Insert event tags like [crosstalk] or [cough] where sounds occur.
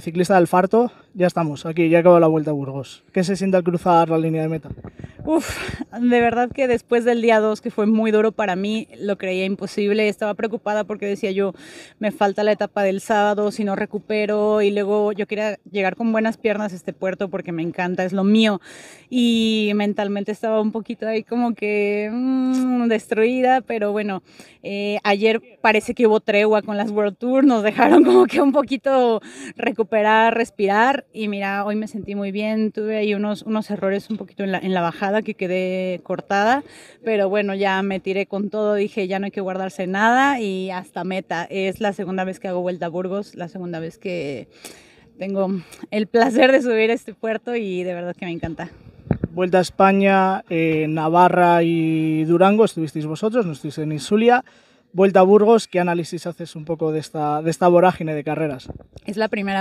ciclista del Farto, ya estamos, aquí ya acabó la vuelta a Burgos. ¿Qué se siente al cruzar la línea de meta? Uf, de verdad que después del día 2, que fue muy duro para mí, lo creía imposible. Estaba preocupada porque decía yo, me falta la etapa del sábado, si no recupero. Y luego yo quería llegar con buenas piernas a este puerto porque me encanta, es lo mío. Y mentalmente estaba un poquito ahí como que mm, destruida, pero bueno, eh, ayer parece que hubo tregua con las World Tour, nos dejaron [laughs] como que un poquito recuperar, respirar. Y mira, hoy me sentí muy bien, tuve ahí unos, errores un poquito en la bajada que quedé cortada, pero bueno, ya me tiré con todo, dije ya no hay que guardarse nada y hasta meta. Es la segunda vez que hago vuelta a Burgos, la segunda vez que tengo el placer de subir este puerto y de verdad que me encanta. Vuelta a España, eh, Navarra y Durango, estuvisteis vosotros, no estuvisteis en Isulia. Vuelta a Burgos, ¿qué análisis haces un poco de esta, de esta vorágine de carreras? Es la primera